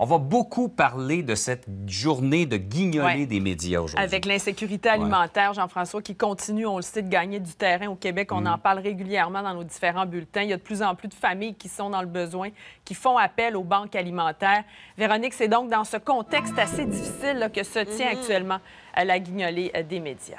On va beaucoup parler de cette journée de guignolée des médias aujourd'hui. Avec l'insécurité alimentaire, Jean-François, qui continue, on le sait, de gagner du terrain au Québec. On mm. en parle régulièrement dans nos différents bulletins. Il y a de plus en plus de familles qui sont dans le besoin, qui font appel aux banques alimentaires. Véronique, c'est donc dans ce contexte assez difficile que se tient mm-hmm. actuellement euh, la guignolée euh, des médias.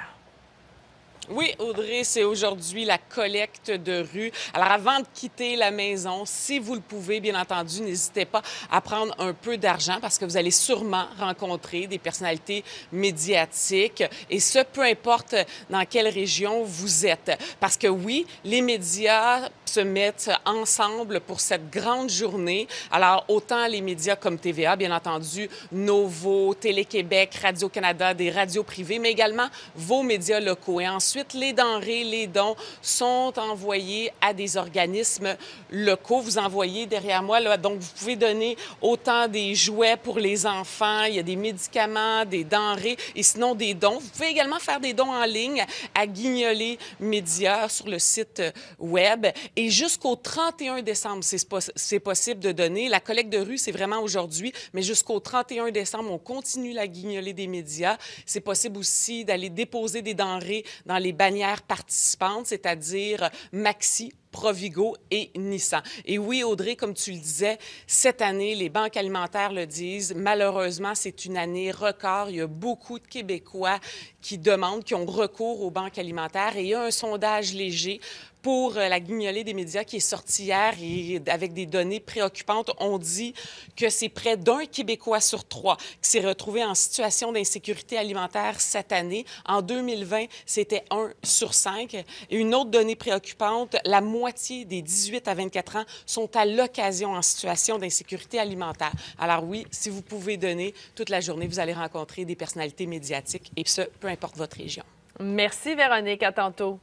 Oui, Audrey, c'est aujourd'hui la collecte de rue. Alors, avant de quitter la maison, si vous le pouvez, bien entendu, n'hésitez pas à prendre un peu d'argent parce que vous allez sûrement rencontrer des personnalités médiatiques et ce, peu importe dans quelle région vous êtes. Parce que oui, les médias se mettent ensemble pour cette grande journée. Alors, autant les médias comme TVA, bien entendu, Novo, Télé-Québec, Radio-Canada, des radios privées, mais également vos médias locaux. Et ensuite, les denrées, les dons sont envoyés à des organismes locaux. Vous envoyez derrière moi, là, donc vous pouvez donner autant des jouets pour les enfants, il y a des médicaments, des denrées et sinon des dons. Vous pouvez également faire des dons en ligne à Guignolet Média sur le site web. Et jusqu'au 31 décembre, c'est possible de donner. La collecte de rue, c'est vraiment aujourd'hui, mais jusqu'au 31 décembre, on continue la Guignolée des médias. C'est possible aussi d'aller déposer des denrées dans les bannières participantes, c'est-à-dire maxi Provigo et Nissan. Et oui, Audrey, comme tu le disais, cette année, les banques alimentaires le disent, malheureusement, c'est une année record. Il y a beaucoup de Québécois qui demandent, qui ont recours aux banques alimentaires. Et il y a un sondage léger pour euh, la guignolée des médias qui est sorti hier et avec des données préoccupantes, on dit que c'est près d'un Québécois sur trois qui s'est retrouvé en situation d'insécurité alimentaire cette année. En 2020, c'était un sur cinq. Et une autre donnée préoccupante, la moitié moitié des 18 à 24 ans sont à l'occasion en situation d'insécurité alimentaire. Alors oui, si vous pouvez donner toute la journée, vous allez rencontrer des personnalités médiatiques, et ce, peu importe votre région. Merci Véronique, à tantôt.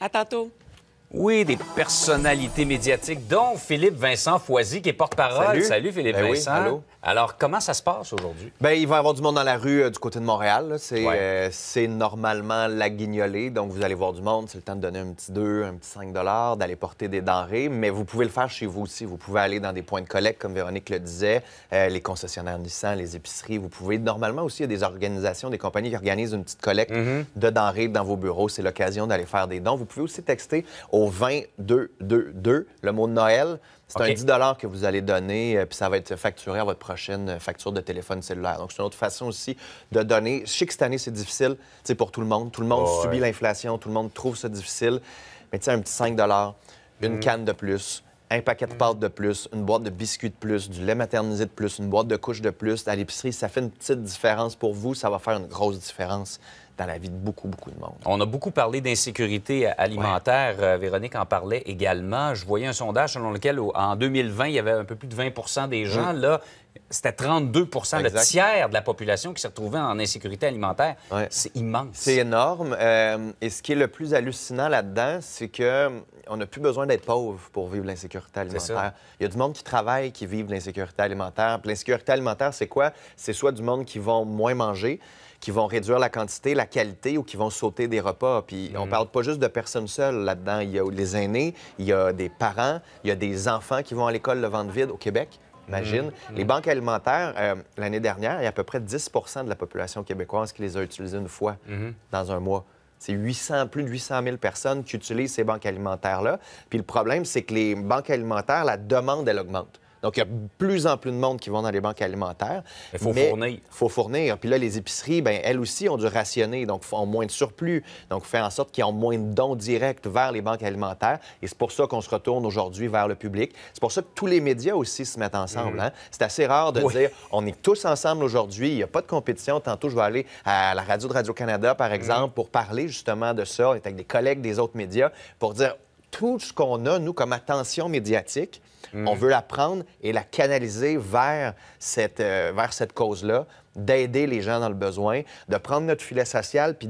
À tantôt. Oui, des personnalités médiatiques, dont Philippe Vincent Foisy, qui est porte-parole. Salut. Philippe ben Vincent. Alors, comment ça se passe aujourd'hui? Bien, il va y avoir du monde dans la rue euh, du côté de Montréal. Euh, c'est normalement la guignolée, donc vous allez voir du monde. C'est le temps de donner un petit 2, un petit 5 d'aller porter des denrées, mais vous pouvez le faire chez vous aussi. Vous pouvez aller dans des points de collecte, comme Véronique le disait, euh, les concessionnaires Nissan, les épiceries. Vous pouvez, normalement aussi, il y a des organisations, des compagnies qui organisent une petite collecte mm-hmm. de denrées dans vos bureaux. C'est l'occasion d'aller faire des dons. Vous pouvez aussi texter au 2222, le mot de Noël. C'est un 10 que vous allez donner, puis ça va être facturé à votre prochaine facture de téléphone cellulaire. Donc, c'est une autre façon aussi de donner. Je sais que cette année, c'est difficile pour tout le monde. Tout le monde subit l'inflation, tout le monde trouve ça difficile. Mais tu sais, un petit 5 une mm. canne de plus, un paquet de mm. pâtes de plus, une boîte de biscuits de plus, du lait maternisé de plus, une boîte de couches de plus à l'épicerie, ça fait une petite différence pour vous, ça va faire une grosse différence dans la vie de beaucoup, beaucoup de monde. On a beaucoup parlé d'insécurité alimentaire. Euh, Véronique en parlait également. Je voyais un sondage selon lequel, en 2020, il y avait un peu plus de 20 des mm. gens. Là, c'était 32 le tiers de la population qui se retrouvait en insécurité alimentaire. C'est immense. C'est énorme. Euh, et ce qui est le plus hallucinant là-dedans, c'est qu'on euh, n'a plus besoin d'être pauvre pour vivre l'insécurité alimentaire. Il y a du monde qui travaille qui vivent l'insécurité alimentaire. L'insécurité alimentaire, c'est quoi? C'est soit du monde qui vont moins manger, qui vont réduire la quantité, la qualité ou qui vont sauter des repas. Puis on mm. parle pas juste de personnes seules là-dedans. Il y a les aînés, il y a des parents, il y a des enfants qui vont à l'école le ventre vide au Québec. Imagine. Mm, les mm. banques alimentaires, euh, l'année dernière, il y a à peu près 10 de la population québécoise qui les a utilisées une fois mm-hmm. dans un mois. C'est plus de 800 000 personnes qui utilisent ces banques alimentaires-là. Puis le problème, c'est que les banques alimentaires, la demande, elle augmente. Donc, il y a de plus en plus de monde qui vont dans les banques alimentaires. Il faut fournir. Il faut fournir. Puis là, les épiceries, ben elles aussi ont dû rationner, donc ont moins de surplus. Donc, fait en sorte qu'ils ont moins de dons directs vers les banques alimentaires. Et c'est pour ça qu'on se retourne aujourd'hui vers le public. C'est pour ça que tous les médias aussi se mettent ensemble. Mm. Hein. C'est assez rare de dire on est tous ensemble aujourd'hui, il n'y a pas de compétition. Tantôt, je vais aller à la radio de Radio-Canada, par mm. exemple, pour parler justement de ça. avec des collègues des autres médias pour dire tout ce qu'on a, nous, comme attention médiatique, on mm. veut la prendre et la canaliser vers cette, euh, vers cette cause-là, d'aider les gens dans le besoin, de prendre notre filet social puis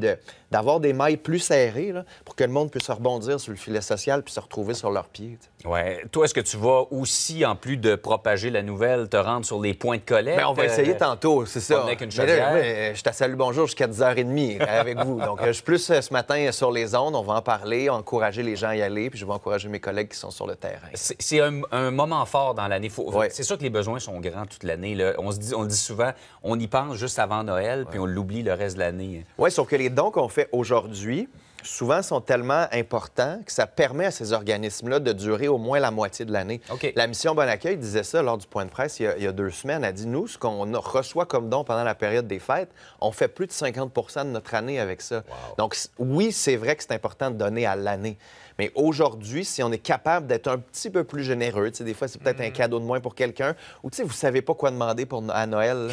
d'avoir des mailles plus serrées pour que le monde puisse rebondir sur le filet social puis se retrouver sur leurs pieds. Ouais. Toi, est-ce que tu vas aussi, en plus de propager la nouvelle, te rendre sur les points de collecte? Ben, on va euh, essayer tantôt, c'est ça. mais ben euh, je te salue bonjour jusqu'à 10h30 avec vous. Donc, je suis plus ce matin sur les ondes. On va en parler, encourager les gens à y aller puis je vais encourager mes collègues qui sont sur le terrain. C'est un un moment fort dans l'année. C'est sûr que les besoins sont grands toute l'année. On, se dit, on le dit souvent, on y pense juste avant Noël, puis on l'oublie le reste de l'année. Oui, sauf que les dons qu'on fait aujourd'hui, souvent sont tellement importants que ça permet à ces organismes-là de durer au moins la moitié de l'année. La mission Bon Accueil disait ça lors du point de presse il y a, deux semaines. Elle dit, nous, ce qu'on reçoit comme don pendant la période des fêtes, on fait plus de 50 de notre année avec ça. Donc, oui, c'est vrai que c'est important de donner à l'année. Mais aujourd'hui, si on est capable d'être un petit peu plus généreux, des fois, c'est peut-être mm. un cadeau de moins pour quelqu'un, ou tu sais, vous savez pas quoi demander pour, à Noël.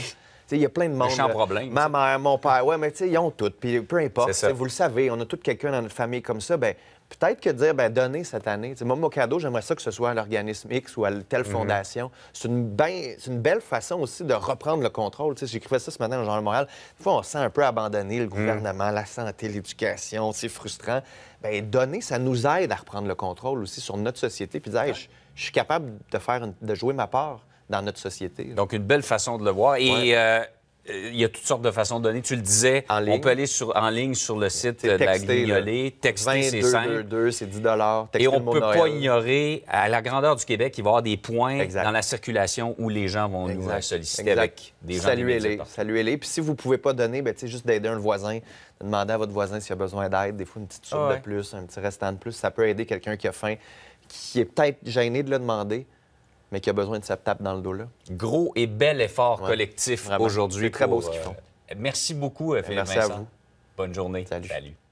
Il y a plein de monde. Euh, problème, ma mère, mon père, ouais, mais tu sais, ils ont tout. peu importe, vous le savez, on a tout quelqu'un dans notre famille comme ça. Ben, peut-être que dire, ben, donner cette année. moi, mon cadeau, j'aimerais ça que ce soit à l'organisme X ou à telle mhm. fondation. C'est une, ben, une, belle façon aussi de reprendre le contrôle. J'écrivais ça ce matin dans Jean Le Moral. Des fois, on sent un peu abandonné le mhm. gouvernement, la santé, l'éducation. C'est frustrant. Ben, donner, ça nous aide à reprendre le contrôle aussi sur notre société. Puis dire, je suis capable de, faire de jouer ma part dans notre société. Donc, une belle façon de le voir. Et euh, il y a toutes sortes de façons de donner. Tu le disais, on peut aller sur, en ligne sur le site de la Guignolée, texter, c'est c'est 10 Et on ne peut pas ignorer, à la grandeur du Québec, il va y avoir des points dans la circulation où les gens vont nous euh, solliciter avec des gens. Saluez-les, saluez-les. Puis si vous ne pouvez pas donner, ben, juste d'aider un voisin, de demander à votre voisin s'il a besoin d'aide, des fois une petite soupe ah de plus, un petit restant de plus, ça peut aider quelqu'un qui a faim, qui est peut-être gêné de le demander mais qui a besoin de sa tape dans le dos-là. Gros et bel effort collectif aujourd'hui. Très beau ce qu'ils euh, font. merci beaucoup, euh, Philippe Merci à vous. Bonne journée. Salut.